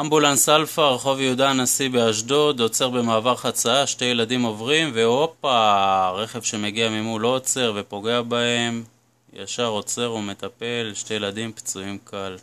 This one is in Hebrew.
אמבולנס אלפא, רחוב יהודה הנשיא באשדוד, עוצר במעבר חצאה, שתי ילדים עוברים, והופה, רכב שמגיע ממול עוצר ופוגע בהם, ישר עוצר ומטפל, שתי ילדים פצועים קל.